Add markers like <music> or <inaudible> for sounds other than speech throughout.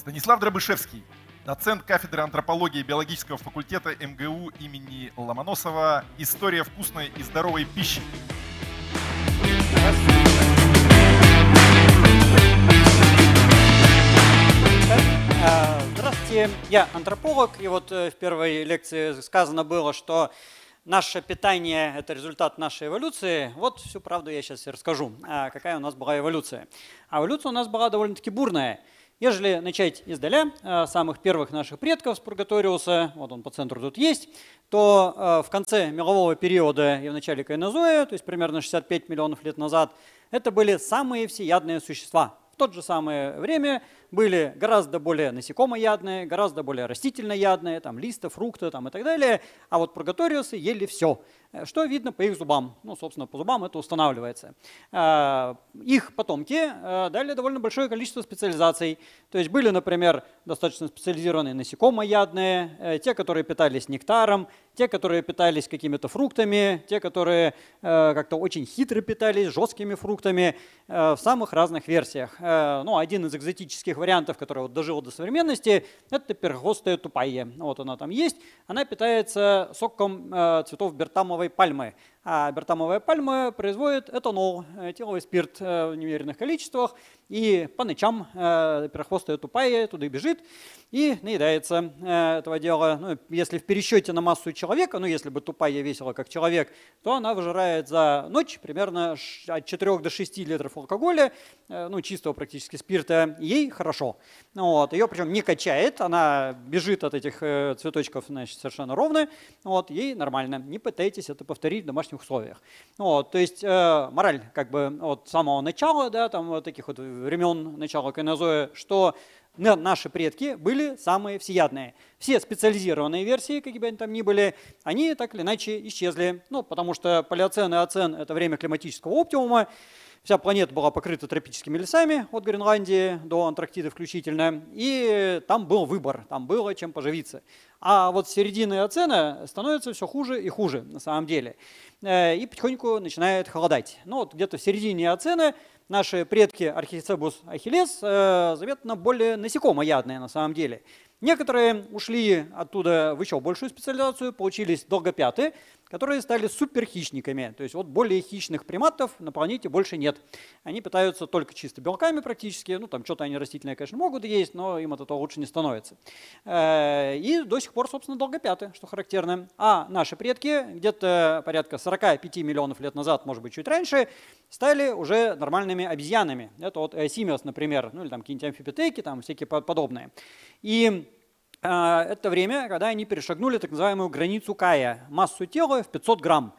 Станислав Дробышевский, доцент кафедры антропологии биологического факультета МГУ имени Ломоносова. История вкусной и здоровой пищи. Здравствуйте, я антрополог, и вот э, в первой лекции сказано было, что наше питание – это результат нашей эволюции. Вот всю правду я сейчас расскажу, а, какая у нас была эволюция. А эволюция у нас была довольно-таки бурная – Ежели начать издаля, э, самых первых наших предков с Пургаториуса, вот он по центру тут есть, то э, в конце мелового периода и в начале Кайнозоя, то есть примерно 65 миллионов лет назад, это были самые всеядные существа. В тот же самое время были гораздо более насекомоядные, гораздо более растительноядные, там листа, фрукты там, и так далее, а вот прогаториусы ели все, э, что видно по их зубам. Ну, собственно, по зубам это устанавливается. А, их потомки э, дали довольно большое количество специализаций. То есть были, например, достаточно специализированные насекомоядные, э, те, которые питались нектаром, те, которые питались какими-то фруктами, те, которые как-то очень хитро питались жесткими фруктами в самых разных версиях. ну, один из экзотических вариантов, который вот дожил до современности, это пергостая тупая. Вот она там есть. Она питается соком э, цветов бертамовой пальмы. А бертамовая пальма производит этанол, этиловый спирт э, в немеренных количествах и по ночам э, перохвостая тупая туда и бежит и наедается э, этого дела. Ну, если в пересчете на массу человека, ну если бы тупая весила как человек, то она выжирает за ночь примерно от 4 до 6 литров алкоголя, э, ну чистого практически спирта, ей хорошо. Вот. Ее причем не качает, она бежит от этих э, цветочков значит, совершенно ровно, вот, ей нормально. Не пытайтесь это повторить в домашних условиях. Вот. То есть э, мораль как бы от самого начала, да, там вот таких вот времен начала Кайнозоя, что наши предки были самые всеядные. Все специализированные версии, какие бы они там ни были, они так или иначе исчезли. Ну, потому что палеоцен и оцен – это время климатического оптимума. Вся планета была покрыта тропическими лесами от Гренландии до Антарктиды включительно, и там был выбор, там было чем поживиться. А вот середины оцена становится все хуже и хуже на самом деле, э, и потихоньку начинает холодать. Ну вот где-то в середине оцена наши предки архицебус ахиллес э, заметно более насекомоядные на самом деле. Некоторые ушли оттуда в еще большую специализацию, получились долгопяты, которые стали суперхищниками. То есть вот более хищных приматов на планете больше нет. Они питаются только чисто белками практически. Ну, там что-то они растительное, конечно, могут есть, но им от этого лучше не становится. Э, и до сих пор, собственно, долгопяты, что характерно. А наши предки где-то порядка 45 миллионов лет назад, может быть, чуть раньше, стали уже нормальными обезьянами. Это вот э, Симиос, например, ну или там какие-нибудь амфипитеки, там всякие подобные. И а, это время, когда они перешагнули так называемую границу Кая, массу тела в 500 грамм.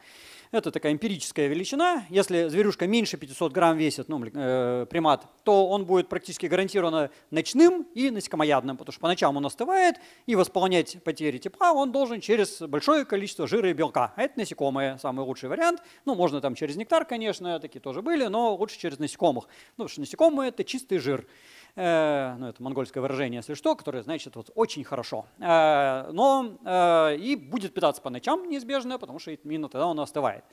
Это такая эмпирическая величина. Если зверюшка меньше 500 грамм весит, ну, э, примат, то он будет практически гарантированно ночным и насекомоядным, потому что по ночам он остывает, и восполнять потери тепла он должен через большое количество жира и белка. А это насекомые, самый лучший вариант. Ну, можно там через нектар, конечно, такие тоже были, но лучше через насекомых. Ну, потому что насекомые – это чистый жир. Э, ну это монгольское выражение, если что, которое значит вот очень хорошо, э, но э, и будет питаться по ночам неизбежно, потому что эта мина тогда он остывает.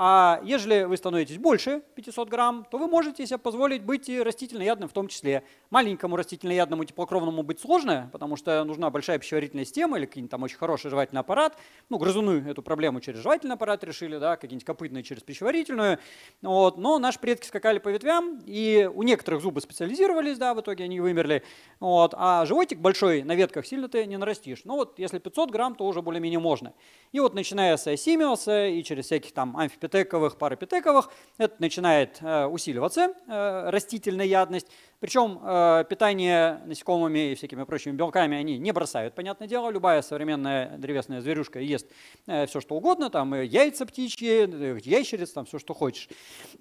А если вы становитесь больше 500 грамм, то вы можете себе позволить быть и растительноядным в том числе. Маленькому растительноядному теплокровному быть сложно, потому что нужна большая пищеварительная система или какие-нибудь там очень хороший жевательный аппарат. Ну, грызуны эту проблему через жевательный аппарат решили, да, какие-нибудь копытные через пищеварительную. Вот. Но наши предки скакали по ветвям, и у некоторых зубы специализировались, да, в итоге они вымерли. Вот. А животик большой на ветках сильно ты не нарастишь. Но ну, вот если 500 грамм, то уже более-менее можно. И вот начиная с симиоса и через всяких там амфипедагогов, эпитековых, парапитековых. Это начинает э, усиливаться, э, растительная ядность. Причем э, питание насекомыми и всякими прочими белками они не бросают, понятное дело. Любая современная древесная зверюшка ест все, что угодно, там яйца птичьи, ящериц, там все, что хочешь.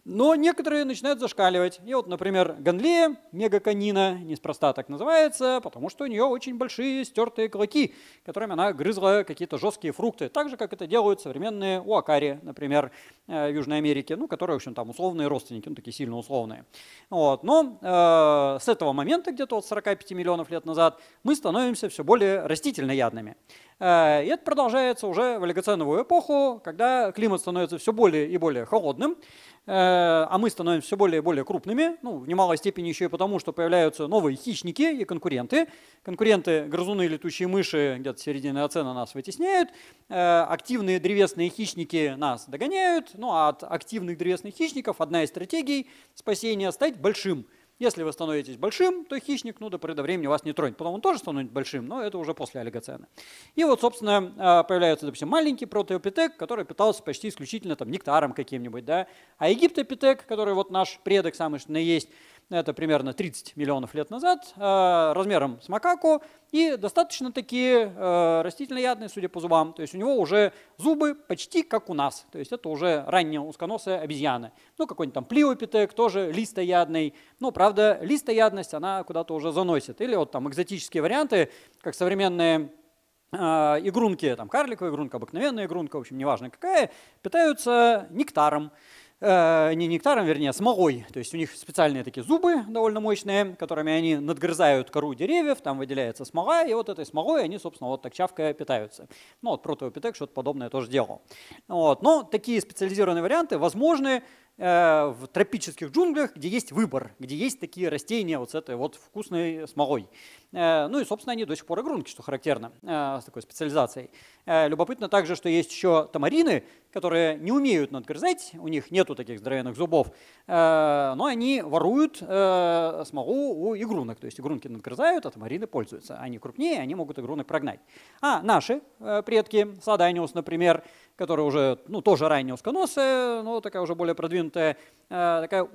Но некоторые начинают зашкаливать. И вот, например, ганлея, мегаканина, неспроста так называется, потому что у нее очень большие стертые клыки, которыми она грызла какие-то жесткие фрукты, так же, как это делают современные уакари, например, Э, Южной Америки, ну, которые, в общем, там условные родственники, ну, такие сильно условные. Вот. Но э, с этого момента, где-то вот 45 миллионов лет назад, мы становимся все более растительноядными. Э, и это продолжается уже в олигоценовую эпоху, когда климат становится все более и более холодным, э, а мы становимся все более и более крупными, ну, в немалой степени еще и потому, что появляются новые хищники и конкуренты. Конкуренты, грызуны и летучие мыши где-то середины оцена нас вытесняют, э, активные древесные хищники нас догоняют, ну а от активных древесных хищников одна из стратегий спасения – стать большим – если вы становитесь большим, то хищник ну, до поры до времени вас не тронет. Потом он тоже становится большим, но это уже после олигоцена. И вот, собственно, а, появляется, допустим, маленький протеопитек, который питался почти исключительно там, нектаром каким-нибудь. Да? А египтопитек, который вот наш предок самый что на есть, это примерно 30 миллионов лет назад, э, размером с макаку, и достаточно такие э, растительноядные, судя по зубам. То есть у него уже зубы почти как у нас. То есть это уже ранняя узконосая обезьяна. Ну, какой-нибудь там плиопитек, тоже листоядный. Но, правда, листоядность, она куда-то уже заносит. Или вот там экзотические варианты, как современные э, игрунки, там карликовая игрунка, обыкновенная игрунка, в общем, неважно какая, питаются нектаром. Э, не нектаром, вернее, а смолой. То есть у них специальные такие зубы довольно мощные, которыми они надгрызают кору деревьев, там выделяется смола, и вот этой смолой они, собственно, вот так чавкая питаются. Ну вот протеопитек что-то подобное тоже делал. Вот. Но такие специализированные варианты возможны э, в тропических джунглях, где есть выбор, где есть такие растения вот с этой вот вкусной смолой. Э, ну и, собственно, они до сих пор игрунки, что характерно, э, с такой специализацией. Э, любопытно также, что есть еще тамарины, которые не умеют ну, надгрызать, у них нету таких здоровенных зубов, э, но они воруют э, смолу у игрунок. То есть игрунки надгрызают, а тамарины пользуются. Они крупнее, они могут игрунок прогнать. А наши э, предки, Саданиус, например, которые уже ну, тоже ранние узконосы, но такая уже более продвинутая Э, такая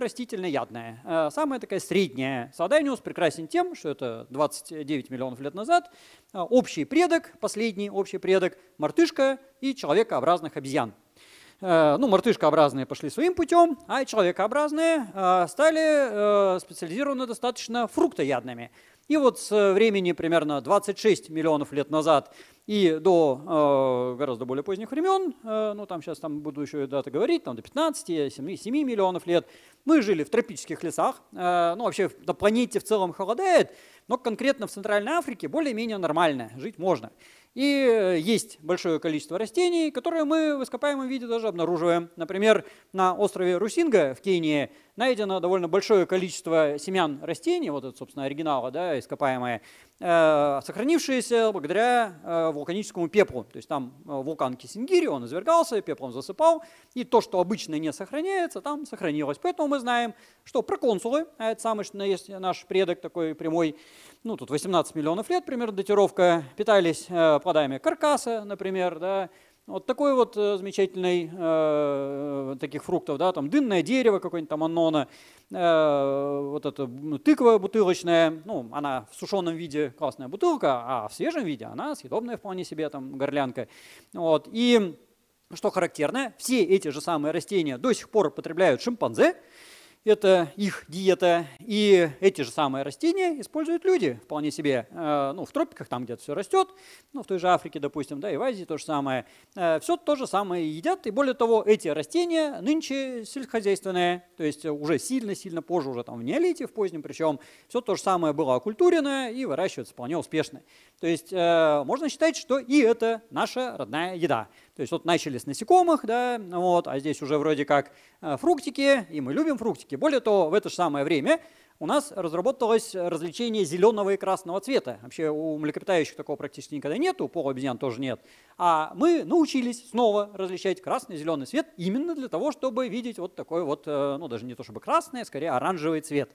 растительная ядная э, самая такая средняя. Саданиус прекрасен тем, что это 29 миллионов лет назад, э, общий предок, последний общий предок, мартышка и человекообразных обезьян. Ну, мартышкообразные пошли своим путем, а человекообразные стали специализированно достаточно фруктоядными. И вот с э, времени примерно 26 миллионов лет назад и до э, гораздо более поздних времен, э, ну там сейчас там буду еще даты говорить, там до 15, 7, 7 миллионов лет, мы жили в тропических лесах, э, ну вообще на планете в целом холодает, но конкретно в Центральной Африке более-менее нормально, жить можно. И э, есть большое количество растений, которые мы в ископаемом виде даже обнаруживаем. Например, на острове Русинга в Кении найдено довольно большое количество семян растений, вот это, собственно, оригиналы, да, ископаемые, Э, сохранившиеся благодаря э, вулканическому пеплу. То есть там э, вулкан Кисингири, он извергался, пеплом засыпал, и то, что обычно не сохраняется, там сохранилось. Поэтому мы знаем, что проконсулы, а это самый, есть наш предок такой прямой, ну тут 18 миллионов лет, примерно, датировка, питались плодами каркаса, например, да, вот такой вот э, замечательный, э, э, таких фруктов, да, там дынное дерево какое-нибудь там анона, э, вот эта ну, тыква бутылочная, ну, она в сушеном виде классная бутылка, а в свежем виде она съедобная вполне себе, там, горлянка. Вот, и что характерно, все эти же самые растения до сих пор потребляют шимпанзе, это их диета, и эти же самые растения используют люди вполне себе. Э, ну, в тропиках там где-то все растет, ну, в той же Африке, допустим, да, и в Азии то же самое. Э, все то же самое едят, и более того, эти растения нынче сельскохозяйственные, то есть уже сильно-сильно позже, уже там в неолите, в позднем причем, все то же самое было окультурено и выращивается вполне успешно. То есть э, можно считать, что и это наша родная еда. То есть вот начали с насекомых, да, вот, а здесь уже вроде как э, фруктики, и мы любим фруктики. Более того, в это же самое время у нас разработалось развлечение зеленого и красного цвета. Вообще у млекопитающих такого практически никогда нет, у полуобезьян тоже нет. А мы научились снова различать красный и зеленый цвет именно для того, чтобы видеть вот такой вот, э, ну даже не то чтобы красный, а скорее оранжевый цвет.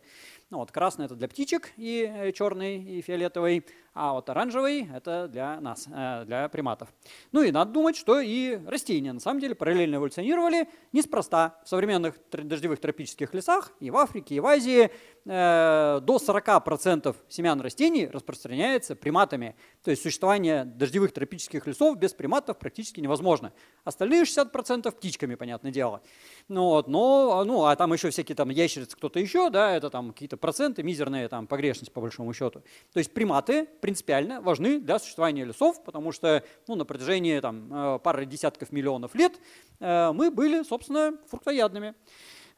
Ну, вот красный это для птичек и э, черный и фиолетовый, а вот оранжевый это для нас, э, для приматов. Ну и надо думать, что и растения на самом деле параллельно эволюционировали неспроста. В современных дождевых тропических лесах и в Африке, и в Азии э, до 40% семян растений распространяется приматами. То есть существование дождевых тропических лесов без приматов практически невозможно. Остальные 60% птичками, понятное дело. Ну, вот, но, ну, а там еще всякие там ящерицы, кто-то еще, да, это там какие-то проценты, мизерная там погрешность по большому счету. То есть приматы принципиально важны для существования лесов, потому что ну, на протяжении там, э, пары десятков миллионов лет э, мы были, собственно, фруктоядными.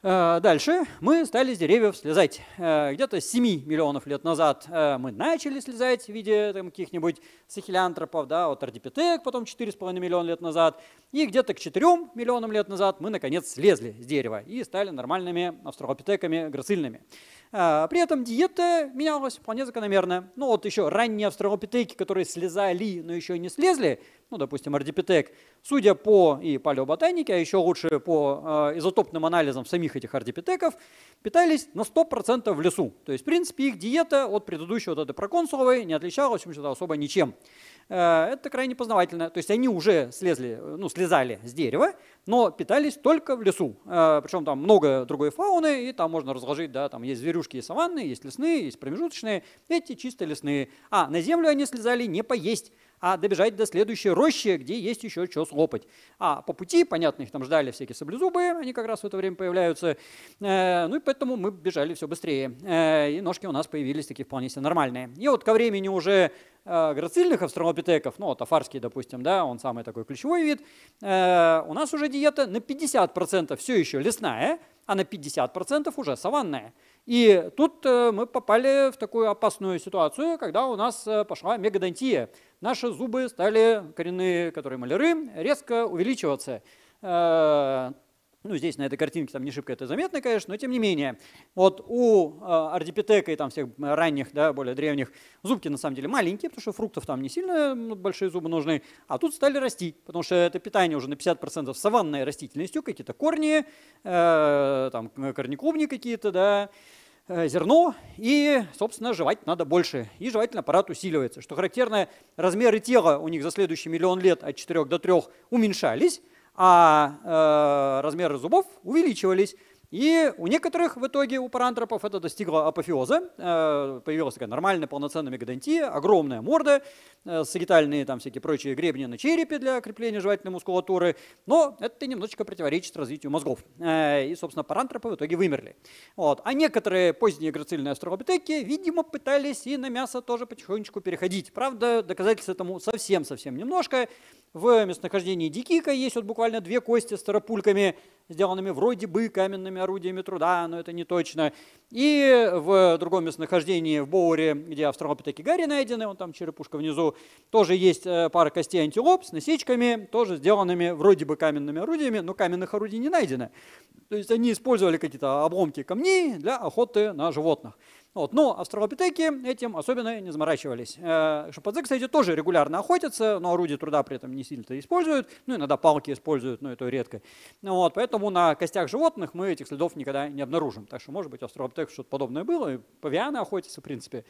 Э, дальше мы стали с деревьев слезать. Э, где-то 7 миллионов лет назад э, мы начали слезать в виде каких-нибудь сахилянтропов, да, от ардипитек, потом 4,5 миллиона лет назад. И где-то к 4 миллионам лет назад мы, наконец, слезли с дерева и стали нормальными австралопитеками грацильными. При этом диета менялась вполне закономерно. Ну вот еще ранние австралопитеки, которые слезали, но еще не слезли, ну, допустим, RDPTEC, судя по и палеоботанике, а еще лучше по а, изотопным анализам самих этих RDPTEC, питались на 100% в лесу. То есть, в принципе, их диета от предыдущей вот этой проконсуловой не отличалась, в общем-то, особо ничем. Э, это крайне познавательно. То есть они уже слезли, ну, слезали с дерева, но питались только в лесу. Э, причем там много другой фауны, и там можно разложить, да, там есть зверюшки и саванны, есть лесные, есть промежуточные, эти чисто лесные. А, на землю они слезали не поесть, а добежать до следующей рощи, где есть еще что слопать. А по пути, понятно, их там ждали всякие саблезубые, они как раз в это время появляются, э, ну и поэтому мы бежали все быстрее. Э, и ножки у нас появились такие вполне себе нормальные. И вот ко времени уже э, грацильных австралопитеков, ну вот афарский, допустим, да, он самый такой ключевой вид, у нас уже диета на 50% все еще лесная, а на 50% уже саванная. И тут э, мы попали в такую опасную ситуацию, когда у нас э, пошла мегадонтия. Наши зубы стали, коренные, которые маляры, резко увеличиваться э, ну, здесь на этой картинке там не шибко это заметно, конечно, но тем не менее. Вот у э, ардипитека и там всех ранних, да, более древних, зубки на самом деле маленькие, потому что фруктов там не сильно ну, большие зубы нужны, а тут стали расти, потому что это питание уже на 50% саванной растительностью, какие-то корни, э, там э, корнеклубни какие-то, да, э, зерно, и, собственно, жевать надо больше. И жевательный аппарат усиливается. Что характерно, размеры тела у них за следующий миллион лет от 4 до 3 уменьшались, а э, размеры зубов увеличивались. И у некоторых в итоге, у парантропов, это достигло апофеоза. Э, появилась такая нормальная полноценная мегадонтия, огромная морда, э, сагитальные там всякие прочие гребни на черепе для крепления жевательной мускулатуры. Но это немножечко противоречит развитию мозгов. Э, и, собственно, парантропы в итоге вымерли. Вот. А некоторые поздние грацильные астролопитеки, видимо, пытались и на мясо тоже потихонечку переходить. Правда, доказательств этому совсем-совсем немножко. В местонахождении Дикика есть вот буквально две кости с тарапульками – сделанными вроде бы каменными орудиями труда, но это не точно, и в другом местонахождении, в Боуре, где австралопитеки Гарри найдены, он там черепушка внизу, тоже есть э, пара костей антилоп с насечками, тоже сделанными вроде бы каменными орудиями, но каменных орудий не найдено. То есть они использовали какие-то обломки камней для охоты на животных. Вот. Но австралопитеки этим особенно не заморачивались. Э, шимпанзе, кстати, тоже регулярно охотятся, но орудие труда при этом не сильно-то используют. Ну, иногда палки используют, но это редко. Вот. Поэтому на костях животных мы этих следов никогда не обнаружим. Так что, может быть, австралопитеки так что-то подобное было, и павианы охотятся, в принципе.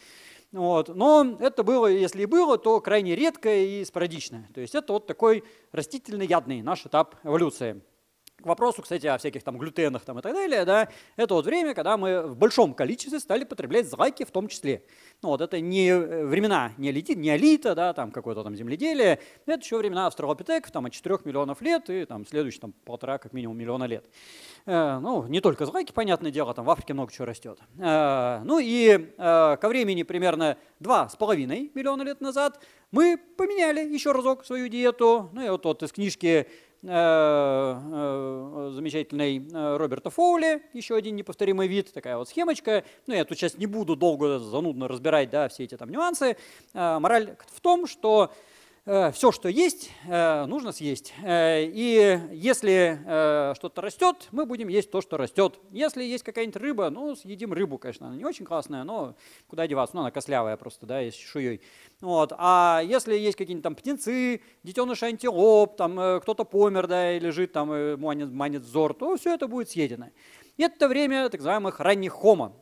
Вот. Но это было, если и было, то крайне редкое и спорадичное. То есть это вот такой растительный ядный наш этап эволюции к вопросу, кстати, о всяких там глютенах там и так далее, да, это вот время, когда мы в большом количестве стали потреблять злаки в том числе. Ну вот это не э, времена не не неолита да, там какое-то там земледелие, это еще времена австралопитеков, там от 4 миллионов лет и там следующие там полтора как минимум миллиона лет. Э, ну, не только злаки, понятное дело, там в Африке много чего растет. Э, ну и э, ко времени примерно 2,5 миллиона лет назад мы поменяли еще разок свою диету. Ну и вот, вот из книжки Э, э, замечательный э, Роберта Фоули, еще один неповторимый вид, такая вот схемочка. Ну, я тут сейчас не буду долго занудно разбирать да, все эти там нюансы. Мораль в том, что Э, все, что есть, э, нужно съесть. Э, и если что-то растет, мы будем есть то, что растет. Если есть какая-нибудь рыба, ну, съедим рыбу, конечно, она не очень классная, но куда деваться, ну, она кослявая просто, да, и с чешуей. Вот. А если есть какие-нибудь там птенцы, детеныши антилоп, там кто-то помер, да, и лежит там, и манит, манит взор, то все это будет съедено. И это время так называемых ранних хома.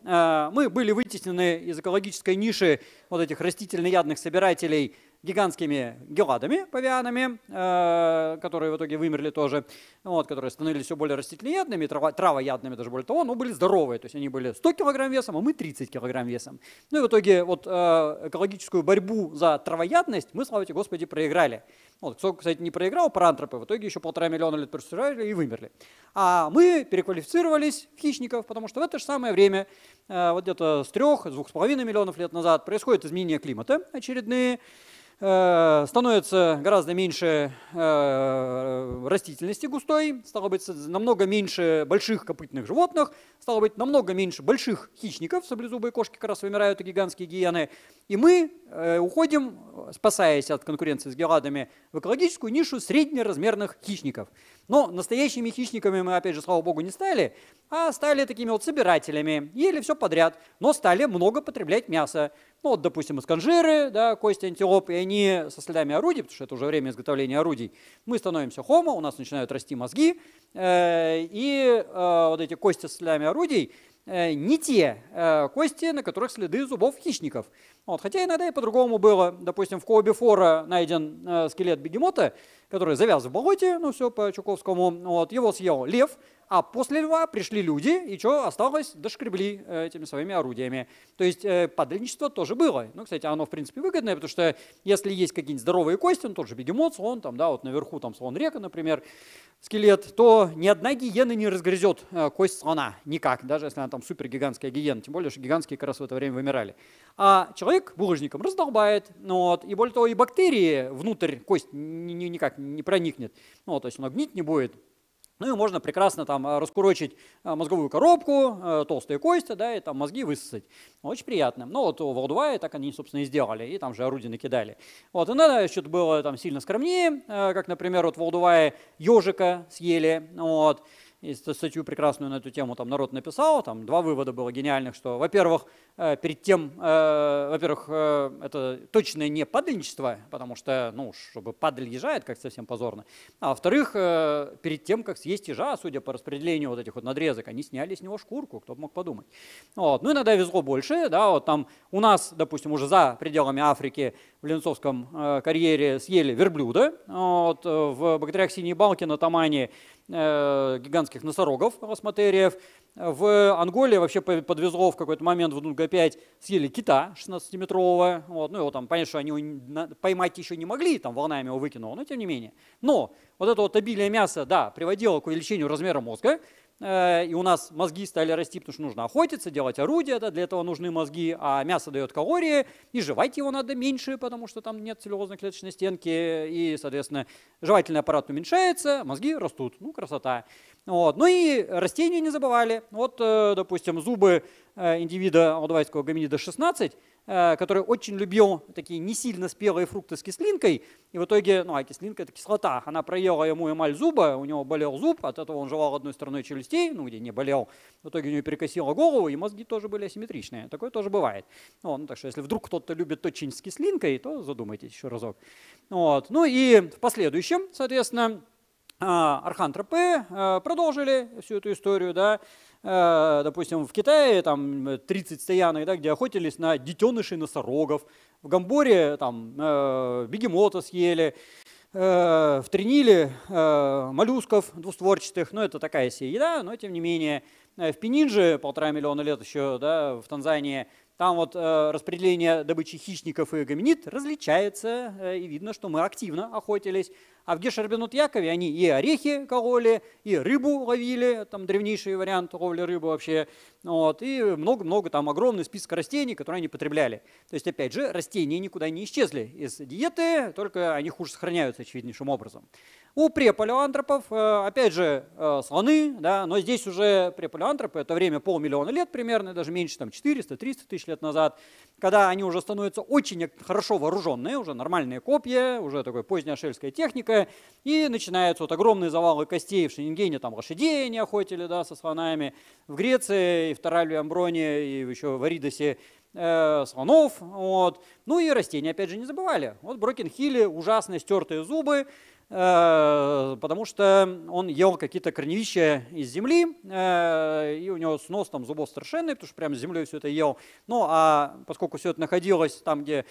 Мы были вытеснены из экологической ниши вот этих растительноядных собирателей – гигантскими геладами, павианами, э, которые в итоге вымерли тоже, вот, которые становились все более растительноядными, травоядными даже более того, но были здоровые, то есть они были 100 килограмм весом, а мы 30 килограмм весом. Ну и в итоге вот э, экологическую борьбу за травоядность мы, слава тебе Господи, проиграли. Вот, кто, кстати, не проиграл парантропы, в итоге еще полтора миллиона лет просирали и вымерли. А мы переквалифицировались в хищников, потому что в это же самое время, э, вот где-то с трех, с двух с половиной миллионов лет назад, происходит изменение климата очередные, Э, становится гораздо меньше э, растительности густой, стало быть, намного меньше больших копытных животных, стало быть, намного меньше больших хищников, саблезубые кошки как раз вымирают, и гигантские гиены, и мы э, уходим, спасаясь от конкуренции с геладами, в экологическую нишу среднеразмерных хищников. Но настоящими хищниками мы, опять же, слава богу, не стали, а стали такими вот собирателями, ели все подряд, но стали много потреблять мяса ну вот, допустим, из конжиры, да, кости антилоп, и они со следами орудий, потому что это уже время изготовления орудий, мы становимся хомо, у нас начинают расти мозги, э, и э, вот эти кости со следами орудий э, не те э, кости, на которых следы зубов хищников. Вот. Хотя иногда и по-другому было. Допустим, в Кообе Фора найден э, скелет бегемота, который завяз в болоте, ну все по Чуковскому. Вот. Его съел лев, а после льва пришли люди, и что осталось, дошкребли э, этими своими орудиями. То есть э, подельничество тоже было. Ну, кстати, оно в принципе выгодное, потому что если есть какие-нибудь здоровые кости, ну тот же бегемот, слон, там, да, вот наверху там слон река, например, скелет, то ни одна гиена не разгрызет э, кость слона никак, даже если она там супергигантская гиена, тем более, что гигантские как раз в это время вымирали. А человек человек булыжником раздолбает, ну вот, и более того, и бактерии внутрь кость никак не проникнет, ну, то есть она гнить не будет. Ну и можно прекрасно там э, раскурочить э, мозговую коробку, э, толстые кости, да, и там мозги высосать. Очень приятно. Ну вот в Алдувае так они, собственно, и сделали, и там же орудие накидали. Вот, и надо что-то было там сильно скромнее, как, например, вот в Алдувае ежика съели, вот, есть статью прекрасную на эту тему там народ написал, там два вывода было гениальных, что, во-первых, э, перед тем, э, во-первых, э, это точное не падальничество, потому что, ну, чтобы падаль езжает, как совсем позорно, а во-вторых, перед тем, как съесть ежа, судя по распределению вот этих вот надрезок, они сняли с него шкурку, кто бы мог подумать. Вот. Ну, иногда везло больше, да, вот там у нас, допустим, уже за пределами Африки в Ленцовском карьере съели верблюда, вот, в богатырях Синей Балки на Тамане Э, гигантских носорогов, росматериев. В Анголе вообще подвезло в какой-то момент в Нунга-5 съели кита 16-метрового. Вот, ну его там, понятно, что они поймать еще не могли, там волнами его выкинуло, но тем не менее. Но вот это вот обилие мяса, да, приводило к увеличению размера мозга, Э, и у нас мозги стали расти, потому что нужно охотиться, делать орудия, да, для этого нужны мозги, а мясо дает калории, и жевать его надо меньше, потому что там нет целлюлозной клеточной стенки, и, соответственно, жевательный аппарат уменьшается, мозги растут. Ну, красота. Вот. Ну и растения не забывали. Вот, э, допустим, зубы э, индивида алдовайского гоминида 16 – Э, который очень любил такие не сильно спелые фрукты с кислинкой, и в итоге, ну а кислинка это кислота, она проела ему эмаль зуба, у него болел зуб, от этого он жевал одной стороной челюстей, ну где не болел, в итоге у него перекосило голову, и мозги тоже были асимметричные, такое тоже бывает. Ну, ну так что если вдруг кто-то любит очень с кислинкой, то задумайтесь еще разок. Вот. Ну и в последующем, соответственно, э, Архантропы э, продолжили всю эту историю, да, Э, допустим, в Китае там 30 э, стоянок, да, где охотились на детенышей носорогов, в Гамборе там э, бегемота съели, в Триниле моллюсков двустворчатых, ну это такая себе еда, но тем не менее. В Пенинже полтора миллиона лет еще, да, в Танзании там вот э, распределение добычи хищников и гоминид различается, э, и видно, что мы активно охотились. А в Гешербенут Якове они и орехи кололи, и рыбу ловили, там древнейший вариант ловли рыбы вообще, вот, и много-много там огромный список растений, которые они потребляли. То есть, опять же, растения никуда не исчезли из диеты, только они хуже сохраняются очевиднейшим образом. У препалеантропов, э, опять же, э, слоны, да, но здесь уже препалеантропы, это время полмиллиона лет примерно, даже меньше, там 400-300 тысяч лет назад, когда они уже становятся очень хорошо вооруженные, уже нормальные копья, уже такой поздняя техника, и начинаются вот огромные завалы костей в Шенгене, там лошадей они охотили да, со слонами, в Греции, и в Таралию Амброне, и еще в Аридосе э, слонов, вот. ну и растения, опять же, не забывали. Вот Брокенхилли, ужасные стертые зубы, Э, потому что он ел какие-то корневища из земли, э, и у него снос там зубов совершенный, потому что прям с землей все это ел. Ну а поскольку все это находилось там, где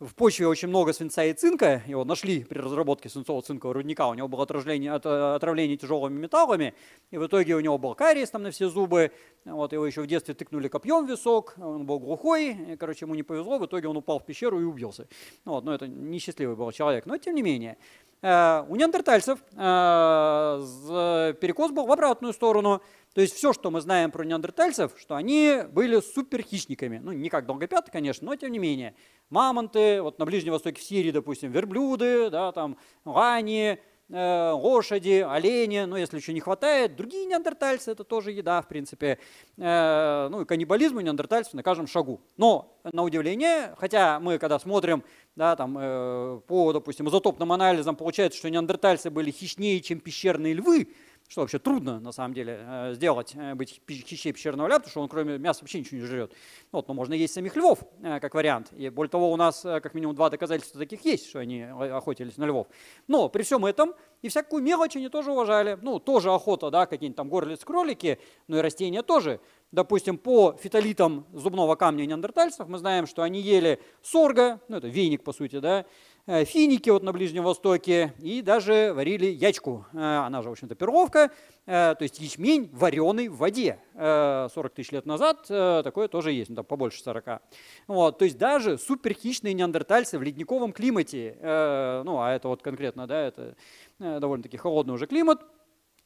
в почве очень много свинца и цинка, его нашли при разработке свинцово-цинкового рудника, у него было отравление, от, отравление тяжелыми металлами, и в итоге у него был кариес там на все зубы, вот его еще в детстве тыкнули копьем в висок, он был глухой, и, короче, ему не повезло, в итоге он упал в пещеру и убился. Ну вот, но ну, это несчастливый был человек, но тем не менее. Э, у неандертальцев э, перекос был в обратную сторону. То есть все, что мы знаем про неандертальцев, что они были суперхищниками. Ну, не как долгопяты, конечно, но тем не менее. Мамонты, вот на Ближнем Востоке в Сирии, допустим, верблюды, да, там, лани, Э, лошади, олени, ну, если еще не хватает, другие неандертальцы, это тоже еда, в принципе. Э, ну, и каннибализм у неандертальцев на каждом шагу. Но, на удивление, хотя мы, когда смотрим, да, там, э, по, допустим, изотопным анализам, получается, что неандертальцы были хищнее, чем пещерные львы, что вообще трудно на самом деле э, сделать, э, быть хищей пещерного ляпа, потому что он кроме мяса вообще ничего не жрет. Ну вот, но можно есть самих львов э, как вариант. И более того, у нас как минимум два доказательства таких есть, что они охотились на львов. Но при всем этом и всякую мелочь они тоже уважали. Ну, тоже охота, да, какие-нибудь там горлиц-кролики, но и растения тоже допустим, по фитолитам зубного камня неандертальцев мы знаем, что они ели сорга, ну это веник по сути, да, э, финики вот на Ближнем Востоке и даже варили ячку, э, она же, в общем-то, перловка, э, то есть ячмень вареный в воде. 40 тысяч лет назад такое тоже есть, ну, там побольше 40. Вот, то есть даже суперхищные неандертальцы в ледниковом климате, ну а это вот конкретно, да, это довольно-таки холодный уже климат,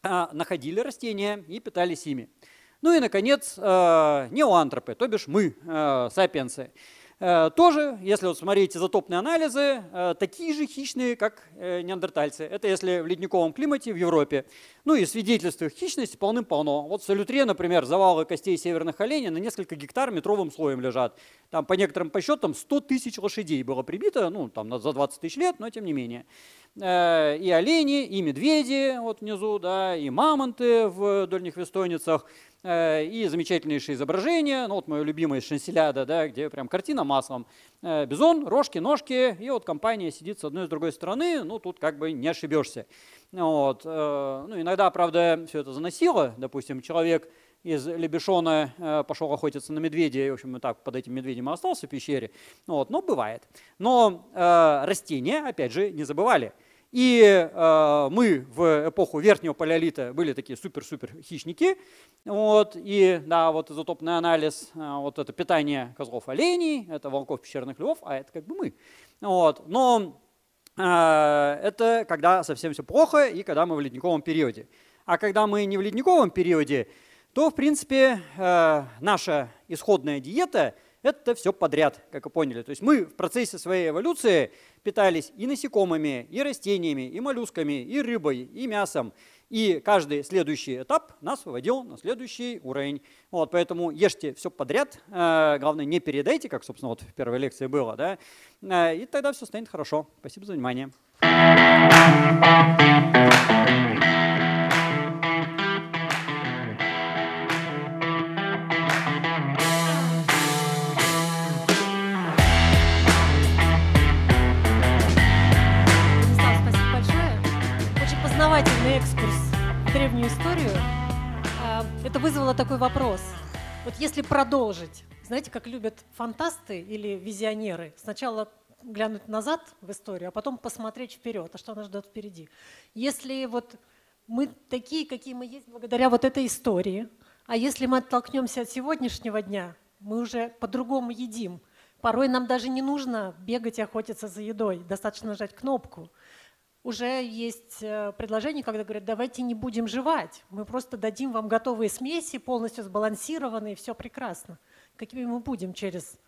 а, находили растения и питались ими. Ну и, наконец, э, неоантропы, то бишь мы, э, сапиенсы. Э, тоже, если вот смотреть изотопные анализы, такие же хищные, как неандертальцы. Это если в ледниковом климате в Европе. Ну и свидетельств их хищности полным-полно. Вот в Салютре, например, завалы костей северных оленей на несколько гектар метровым слоем лежат. Там по некоторым посчетам 100 тысяч лошадей было прибито, ну там за 20 тысяч лет, но тем не менее. И олени, и медведи вот внизу, да, и мамонты в дальних вестойницах – Э, и замечательнейшие изображения. Ну, вот мое любимое Шанселяда, да, где прям картина маслом. Э, Бизон, рожки, ножки, и вот компания сидит с одной и с другой стороны, ну, тут как бы не ошибешься. Вот. Э, ну, иногда, правда, все это заносило, допустим, человек из Лебешона пошел охотиться на медведя, и, в общем, и так под этим медведем остался в пещере. Вот, но ну, бывает. Но растения, опять же, не забывали. И э, мы в эпоху верхнего палеолита были такие супер-супер хищники. Вот, и да, вот изотопный анализ, э, вот это питание козлов-оленей, это волков пещерных львов, а это как бы мы. Вот, но э, это когда совсем все плохо и когда мы в ледниковом периоде. А когда мы не в ледниковом периоде, то, в принципе, э, наша исходная диета – это все подряд, как вы поняли. То есть мы в процессе своей эволюции питались и насекомыми, и растениями, и моллюсками, и рыбой, и мясом. И каждый следующий этап нас выводил на следующий уровень. Вот, поэтому ешьте все подряд. Э, главное, не передайте, как, собственно, вот в первой лекции было. Да? Э, и тогда все станет хорошо. Спасибо за внимание. познавательный экскурс в древнюю историю, а, это вызвало такой вопрос. Вот если продолжить, знаете, как любят фантасты или визионеры, сначала глянуть назад в историю, а потом посмотреть вперед, а что нас ждет впереди. Если вот мы такие, какие мы есть благодаря вот этой истории, а если мы оттолкнемся от сегодняшнего дня, мы уже по-другому едим. Порой нам даже не нужно бегать и охотиться за едой, достаточно нажать кнопку – уже есть э, предложение, когда говорят, давайте не будем жевать, мы просто дадим вам готовые смеси, полностью сбалансированные, все прекрасно. Какими мы будем через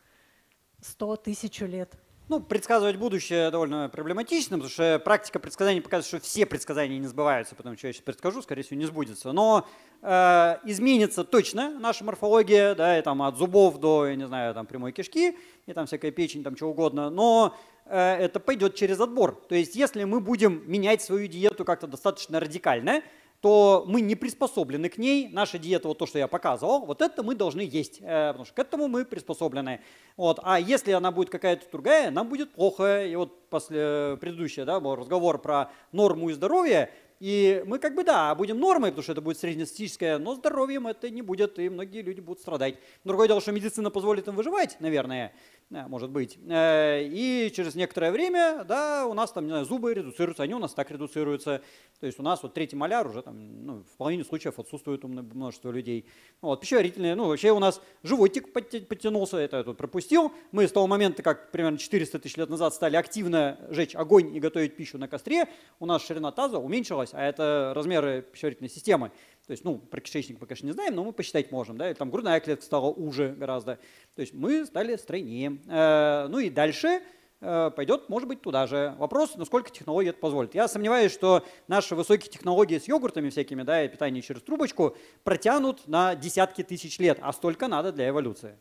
100 тысячу лет? Ну, предсказывать будущее довольно проблематично, потому что практика предсказаний показывает, что все предсказания не сбываются, потому что я сейчас предскажу, скорее всего, не сбудется. Но э, изменится точно наша морфология, да, и там от зубов до, я не знаю, там прямой кишки, и там всякая печень, там что угодно. Но Э, это пойдет через отбор. То есть если мы будем менять свою диету как-то достаточно радикально, то мы не приспособлены к ней. Наша диета, вот то, что я показывал, вот это мы должны есть, э, потому что к этому мы приспособлены. Вот. А если она будет какая-то другая, нам будет плохо. И вот после э, предыдущего да, был разговор про норму и здоровье, и мы как бы, да, будем нормой, потому что это будет среднестатистическое, но здоровьем это не будет, и многие люди будут страдать. Другое дело, что медицина позволит им выживать, наверное, Э, может быть. Э, и через некоторое время, да, у нас там, не знаю, зубы редуцируются, они у нас так редуцируются. То есть у нас вот третий маляр уже там, ну, в половине случаев отсутствует у множества людей. Ну, вот, пищеварительные, ну, вообще у нас животик подтянулся, это я тут пропустил. Мы с того момента, как примерно 400 тысяч лет назад стали активно жечь огонь и готовить пищу на костре, у нас ширина таза уменьшилась, а это размеры пищеварительной системы. То есть, ну, про кишечник мы, конечно, не знаем, но мы посчитать можем, да, или там грудная клетка стала уже гораздо. То есть мы стали стройнее. Э, ну и дальше э, пойдет, может быть, туда же. Вопрос, насколько технологии это позволит. Я сомневаюсь, что наши высокие технологии с йогуртами всякими, да, и питание через трубочку протянут на десятки тысяч лет, а столько надо для эволюции.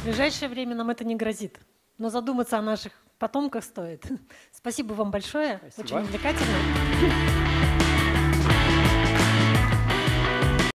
В ближайшее время нам это не грозит, но задуматься о наших потомках стоит. <laughs> Спасибо вам большое, Спасибо. очень увлекательно.